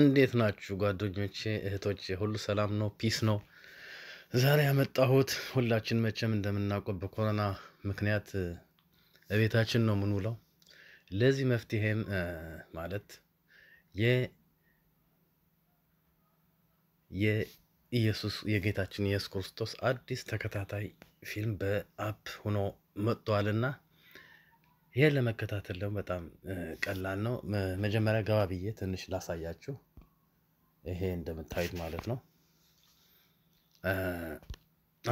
እንዴት ናችሁ ጓደኞቼ እህቶቼ? ሁሉ ሰላም ነው? ፒስ ነው? ዛሬ ያመጣሁት ሁላችን መቼም እንደምናውቀው በኮሮና ምክንያት እቤታችን ነው የምንውለው። ለዚህ መፍትሄም ማለት የኢየሱስ የጌታችን ኢየሱስ ክርስቶስ አዲስ ተከታታይ ፊልም በአፕ ሆኖ መጥቷልና ይሄን ለመከታተል ደግሞ በጣም ቀላል ነው። መጀመሪያ ገባ ብዬ ትንሽ ላሳያችሁ። ይሄ እንደምታዩት ማለት ነው።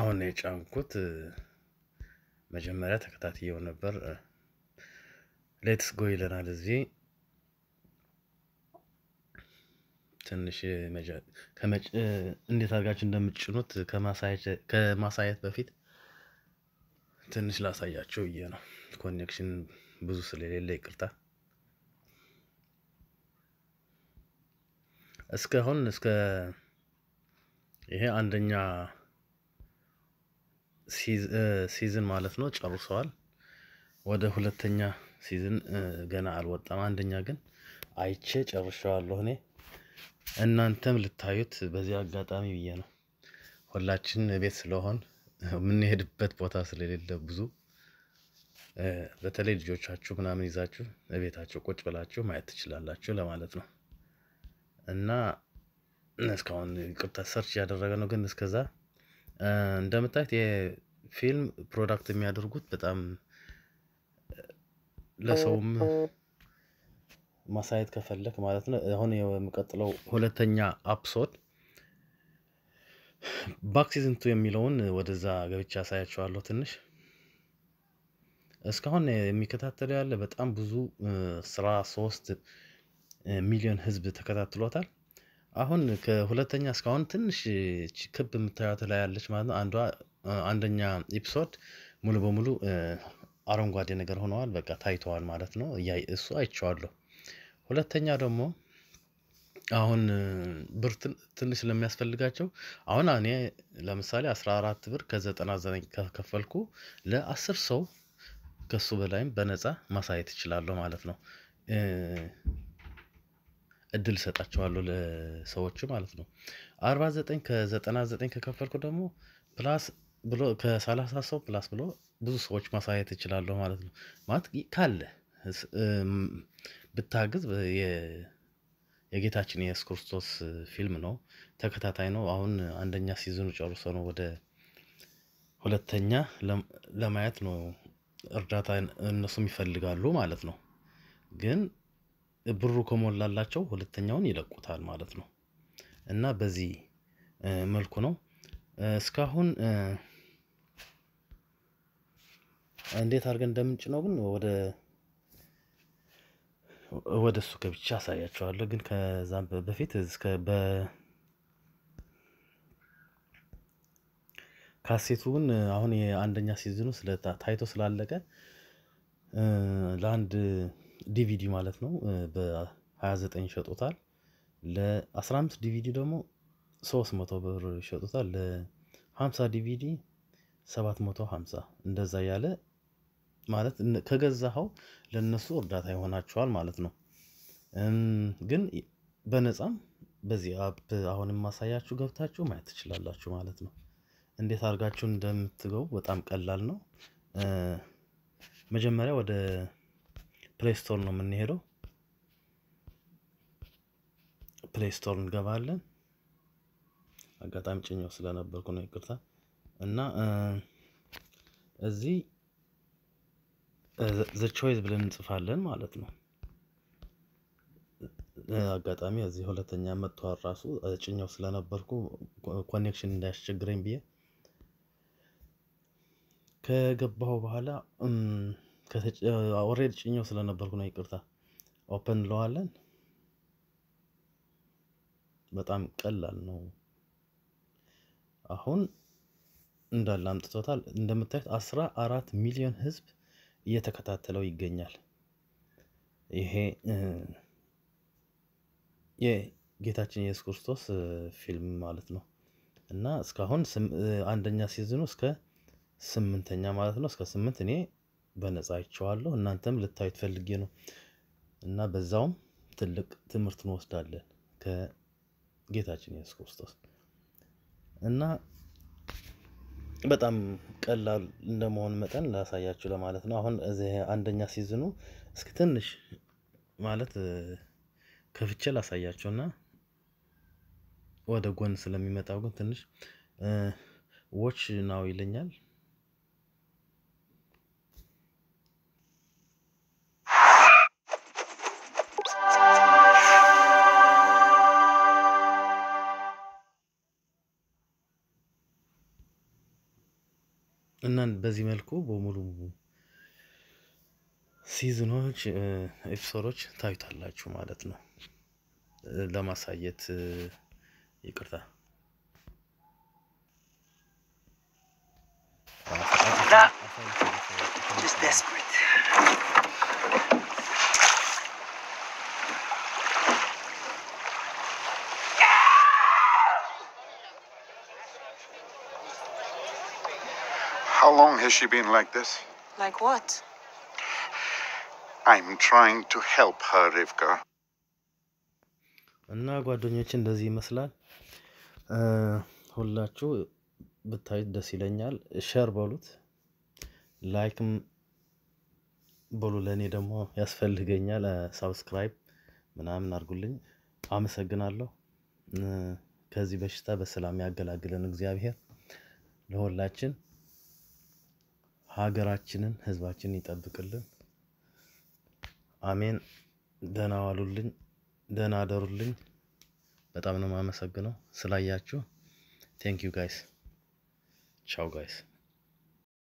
አሁን የጫንኩት። መጀመሪያ ተከታትየው ነበር። ሌትስ ጎ ይለናል እዚህ ትንሽ እንዴት አድርጋችሁ እንደምትጭኑት ከማሳየት በፊት ትንሽ ላሳያቸው ብዬ ነው። ኮኔክሽን ብዙ ስለሌለ ይቅርታ። እስካሁን እስከ ይሄ አንደኛ ሲዝን ማለት ነው ጨርሰዋል። ወደ ሁለተኛ ሲዝን ገና አልወጣም። አንደኛ ግን አይቼ ጨርሸዋለሁ። እኔ እናንተም ልታዩት በዚህ አጋጣሚ ብዬ ነው። ሁላችን ቤት ስለሆን የምንሄድበት ቦታ ስለሌለ ብዙ በተለይ ልጆቻችሁ ምናምን ይዛችሁ እቤታችሁ ቁጭ ብላችሁ ማየት ትችላላችሁ ለማለት ነው። እና እስካሁን ቅርታ ሰርች ያደረገ ነው፣ ግን እስከዛ እንደምታዩት የፊልም ፕሮዳክት የሚያደርጉት በጣም ለሰውም ማሳየት ከፈለክ ማለት ነው። አሁን የሚቀጥለው ሁለተኛ አፕሶድ ባክ ሲዝን ቱ የሚለውን ወደዛ ገብቻ አሳያቸዋለሁ ትንሽ እስካሁን የሚከታተል ያለ በጣም ብዙ ስራ ሶስት ሚሊዮን ህዝብ ተከታትሎታል። አሁን ከሁለተኛ እስካሁን ትንሽ ክብ የምታዩት ላይ ያለች ማለት ነው። አንዷ አንደኛ ኤፒሶድ ሙሉ በሙሉ አረንጓዴ ነገር ሆነዋል። በቃ ታይተዋል ማለት ነው። እሱ አይቼዋለሁ። ሁለተኛ ደግሞ አሁን ብር ትንሽ ስለሚያስፈልጋቸው አሁን እኔ ለምሳሌ አራት ብር ከዘጠና 99 ከከፈልኩ ለአስር ሰው ከሱ በላይም በነፃ ማሳየት እችላለሁ ማለት ነው። እድል እሰጣቸዋለሁ ለሰዎች ማለት ነው። አርባ ዘጠኝ ከዘጠና ዘጠኝ ከከፈልኩ ደግሞ ፕላስ ብሎ ከሰላሳ ሰው ፕላስ ብሎ ብዙ ሰዎች ማሳየት እችላለሁ ማለት ነው። ማለት ካለ ብታግዝ የጌታችን የኢየሱስ ክርስቶስ ፊልም ነው። ተከታታይ ነው። አሁን አንደኛ ሲዝኑ ጨርሶ ነው ወደ ሁለተኛ ለማየት ነው እርዳታ እነሱም ይፈልጋሉ ማለት ነው። ግን ብሩ ከሞላላቸው ሁለተኛውን ይለቁታል ማለት ነው። እና በዚህ መልኩ ነው እስካሁን እንዴት አድርገን እንደምንጭነው ግን ወደ ወደ እሱ ገብቼ አሳያቸዋለሁ። ግን ከዛም በፊት ካሴቱን አሁን የአንደኛ ሲዝኑ ታይቶ ስላለቀ ለአንድ ዲቪዲ ማለት ነው በ29 ይሸጡታል። ለ15 ዲቪዲ ደግሞ 300 ብር ይሸጡታል። ለ50 ዲቪዲ 750 እንደዛ ያለ ማለት ከገዛኸው ለነሱ እርዳታ ይሆናቸዋል ማለት ነው። ግን በነፃም በዚህ አፕ አሁን የማሳያችሁ ገብታችሁ ማየት ትችላላችሁ ማለት ነው። እንዴት አድርጋችሁ እንደምትገቡ በጣም ቀላል ነው። መጀመሪያ ወደ ፕሌይ ስቶር ነው የምንሄደው። ፕሌይ ስቶር እንገባለን። አጋጣሚ ጭኛው ስለነበርኩ ነው ይቅርታ። እና እዚህ ዘ ቾይስ ብለን እንጽፋለን ማለት ነው። አጋጣሚ እዚህ ሁለተኛ መጥቷል ራሱ ጭኛው ስለነበርኩ ኮኔክሽን እንዳያስቸግረኝ ብዬ ከገባሁ በኋላ ኦልሬዲ ጭኛው ስለነበርኩ ነው። ይቅርታ። ኦፕን እንለዋለን። በጣም ቀላል ነው። አሁን እንዳለ አምጥቶታል። እንደምታዩት አስራ አራት ሚሊዮን ህዝብ እየተከታተለው ይገኛል። ይሄ የጌታችን ኢየሱስ ክርስቶስ ፊልም ማለት ነው እና እስካሁን አንደኛ ሲዝኑ እስከ ስምንተኛ ማለት ነው። እስከ ስምንት እኔ በነጻ አይቼዋለሁ። እናንተም ልታዩት ፈልጌ ነው እና በዛውም ትልቅ ትምህርት እንወስዳለን ከጌታችን ኢየሱስ ክርስቶስ እና በጣም ቀላል እንደመሆን መጠን ላሳያችሁ ለማለት ነው። አሁን እዚህ አንደኛ ሲዝኑ እስኪ ትንሽ ማለት ከፍቼ ላሳያችሁና ወደ ጎን ስለሚመጣው ግን ትንሽ ዎች ናው ይለኛል። እና በዚህ መልኩ በሙሉ ሲዝኖች ኤፒሶዶች ታዩታላችሁ ማለት ነው። ለማሳየት ይቅርታ How long has she been like this? Like what? I'm trying to help her, Rivka. እና ጓደኞች እንደዚህ ይመስላል። ሁላችሁ ብታዩት ደስ ይለኛል። ሸር በሉት፣ ላይክም በሉ። ለእኔ ደግሞ ያስፈልገኛል። ሳብስክራይብ ምናምን አድርጉልኝ። አመሰግናለሁ። ከዚህ በሽታ በሰላም ያገላግለን እግዚአብሔር ለሁላችን። ሀገራችንን ህዝባችንን ይጠብቅልን። አሜን። ደህና ዋሉልኝ፣ ደህና አደሩልኝ። በጣም ነው የማመሰግነው ስላያችሁ። ቴንክ ዩ ጋይስ። ቻው ጋይስ።